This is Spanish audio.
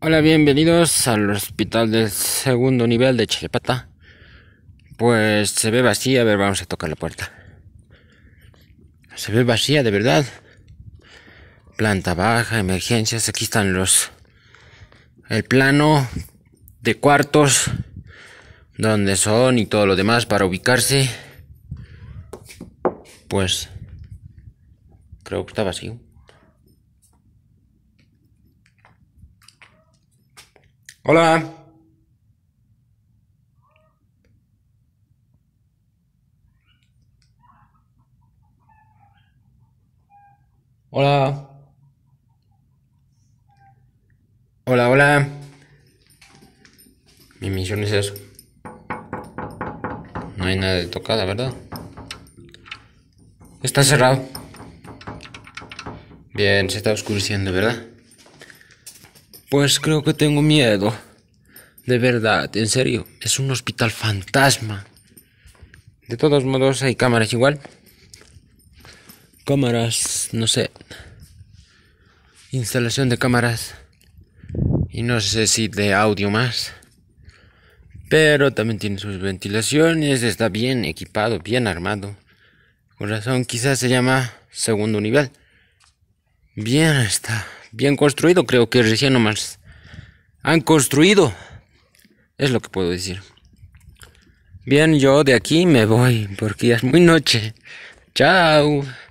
Hola, bienvenidos al hospital del segundo nivel de Chilepata. Pues se ve vacía, a ver, vamos a tocar la puerta. Se ve vacía, de verdad. Planta baja, emergencias, aquí están los... El plano de cuartos, donde son y todo lo demás para ubicarse. Pues... Creo que está vacío. Hola. Hola. Hola, hola. Mi misión es eso. No hay nada de tocada, ¿verdad? Está cerrado. Bien, se está oscureciendo, ¿verdad? Pues creo que tengo miedo. De verdad, en serio. Es un hospital fantasma. De todos modos, hay cámaras igual. Cámaras, no sé. Instalación de cámaras. Y no sé si de audio más. Pero también tiene sus ventilaciones. Está bien equipado, bien armado. Corazón, razón, quizás se llama segundo nivel. Bien está bien construido, creo que recién nomás han construido. Es lo que puedo decir. Bien, yo de aquí me voy porque ya es muy noche. Chao.